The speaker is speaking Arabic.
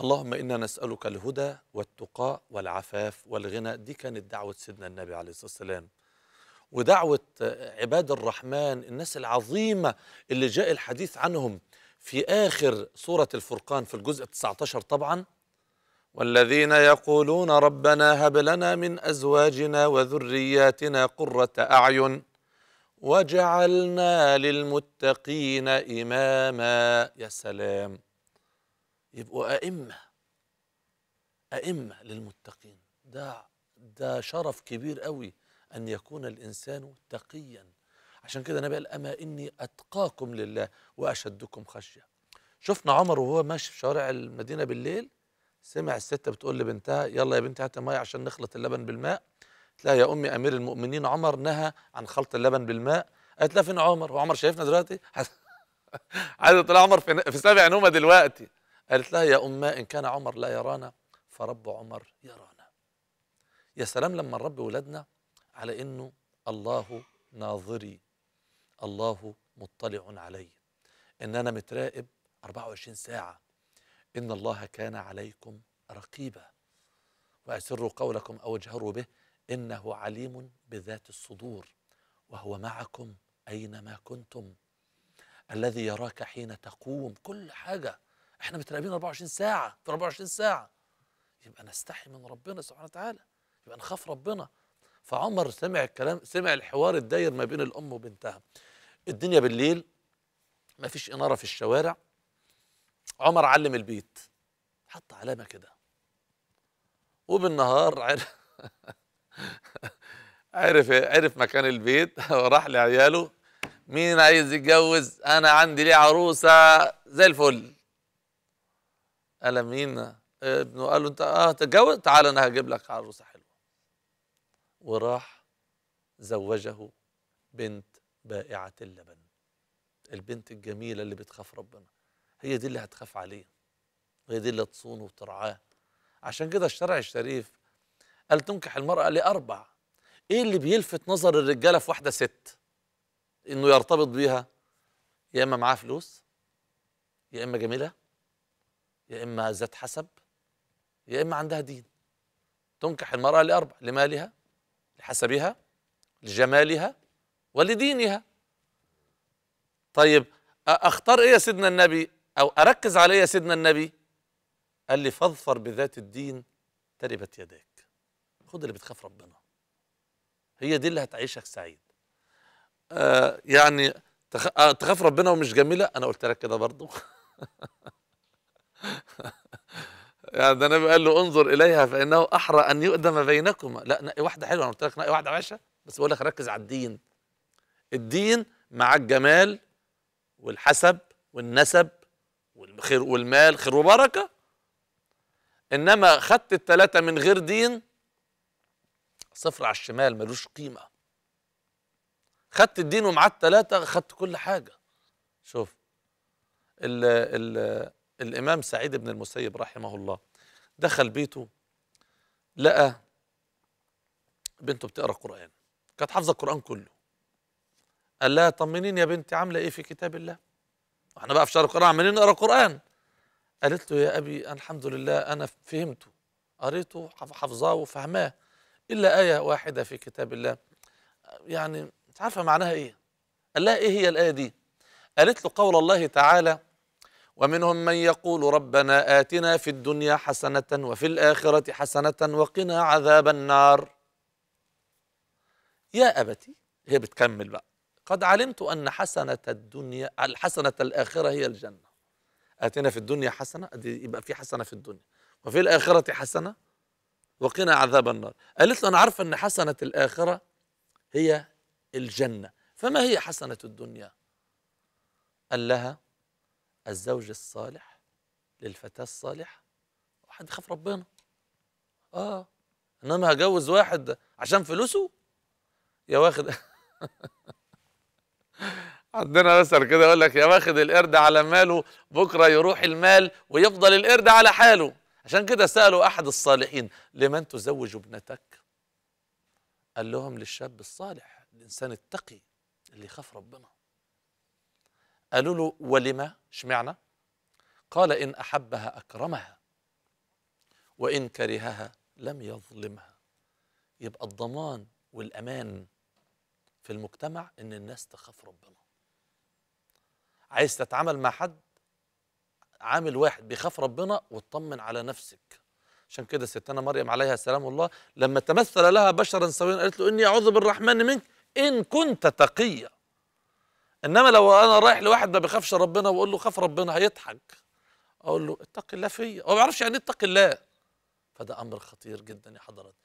اللهم إنا نسألك الهدى والتقى والعفاف والغنى دي كانت دعوة سيدنا النبي عليه الصلاة والسلام ودعوة عباد الرحمن الناس العظيمة اللي جاء الحديث عنهم في آخر سورة الفرقان في الجزء 19 طبعا والذين يقولون ربنا هب لنا من أزواجنا وذرياتنا قرة أعين وجعلنا للمتقين إماما يا سلام يبقوا أئمة أئمة للمتقين ده ده شرف كبير قوي أن يكون الإنسان تقيا عشان كده النبي قال أما إني أتقاكم لله وأشدكم خشية شفنا عمر وهو ماشي في شوارع المدينة بالليل سمع الستة بتقول لبنتها يلا يا بنتي هاتي مية عشان نخلط اللبن بالماء لا يا أمي أمير المؤمنين عمر نهى عن خلط اللبن بالماء قالت لها فين عمر هو عمر شايفنا دلوقتي عايز يطلع عمر في, في سابع نومة دلوقتي قالت لها يا أمة إن كان عمر لا يرانا فرب عمر يرانا يا سلام لما نربي ولادنا على إنه الله ناظري الله مطلع علي إن أنا متراقب 24 ساعة إن الله كان عليكم رقيبا وأسروا قولكم أو اجهروا به إنه عليم بذات الصدور وهو معكم أينما كنتم الذي يراك حين تقوم كل حاجة احنا متراقبين 24 ساعه في 24 ساعه يبقى نستحي من ربنا سبحانه وتعالى يبقى نخاف ربنا فعمر سمع الكلام سمع الحوار الداير ما بين الام وبنتها الدنيا بالليل ما فيش اناره في الشوارع عمر علم البيت حط علامه كده وبالنهار عرف عرف عرف مكان البيت وراح لعياله مين عايز يتجوز انا عندي ليه عروسه زي الفل قال مين ابنه قال له انت اه تتجوز تعال انا هجيب لك عروسه حلوه وراح زوجه بنت بائعه اللبن البنت الجميله اللي بتخاف ربنا هي دي اللي هتخاف عليه وهي دي اللي تصونه وترعاه عشان كده الشرع الشريف قال تنكح المرأة لأربع إيه اللي بيلفت نظر الرجالة في واحدة ست إنه يرتبط بيها يا إما معاها فلوس يا إما جميلة يا إما ذات حسب يا إما عندها دين تنكح المرأة لأربع لمالها لحسبها لجمالها ولدينها طيب أختار إيه يا سيدنا النبي أو أركز على إيه يا سيدنا النبي قال لي فاظفر بذات الدين تربت يداك خد اللي بتخاف ربنا هي دي اللي هتعيشك سعيد آه يعني آه، تخاف ربنا ومش جميله انا قلت لك كده برضو يعني ده النبي قال له انظر اليها فانه احرى ان يؤدم بينكما لا نقي واحده حلوه انا قلت لك نقي واحده وحشه بس بقول لك ركز على الدين الدين مع الجمال والحسب والنسب والخير والمال خير وبركه انما خدت الثلاثه من غير دين صفر على الشمال ملوش قيمه خدت الدين ومعاه الثلاثه خدت كل حاجه شوف ال ال الإمام سعيد بن المسيب رحمه الله دخل بيته لقى بنته بتقرأ قرآن كانت حافظة القرآن كله قال لها طمنيني يا بنتي عاملة إيه في كتاب الله احنا بقى في شهر القرآن عمالين نقرأ قرآن قالت له يا أبي الحمد لله أنا فهمته قريته حافظاه وفهماه إلا آية واحدة في كتاب الله يعني مش عارفة معناها إيه قال لها إيه هي الآية دي قالت له قول الله تعالى ومنهم من يقول ربنا آتنا في الدنيا حسنة وفي الآخرة حسنة وقنا عذاب النار يا أبتي هي بتكمل بقى قد علمت أن حسنة الدنيا حسنة الآخرة هي الجنة آتنا في الدنيا حسنة يبقى في حسنة في الدنيا وفي الآخرة حسنة وقنا عذاب النار قالت له أنا عارفة أن حسنة الآخرة هي الجنة فما هي حسنة الدنيا قال لها الزوج الصالح للفتاة الصالحة واحد يخاف ربنا اه انما هجوز واحد عشان فلوسه يا واخد عندنا مثل كده يقول لك يا واخد القرد على ماله بكره يروح المال ويفضل القرد على حاله عشان كده سالوا احد الصالحين لمن تزوج ابنتك قال لهم للشاب الصالح الانسان التقي اللي يخاف ربنا قالوا له ولما شمعنا قال إن أحبها أكرمها وإن كرهها لم يظلمها يبقى الضمان والأمان في المجتمع إن الناس تخاف ربنا عايز تتعامل مع حد عامل واحد بيخاف ربنا وتطمن على نفسك عشان كده ستنا مريم عليها سلام الله لما تمثل لها بشرا سويا قالت له إني أعوذ بالرحمن منك إن كنت تقيًا انما لو انا رايح لواحد ما بيخافش ربنا واقول له خاف ربنا هيضحك اقول له اتق الله فيا هو ما بيعرفش يعني ايه اتق الله فده امر خطير جدا يا حضرات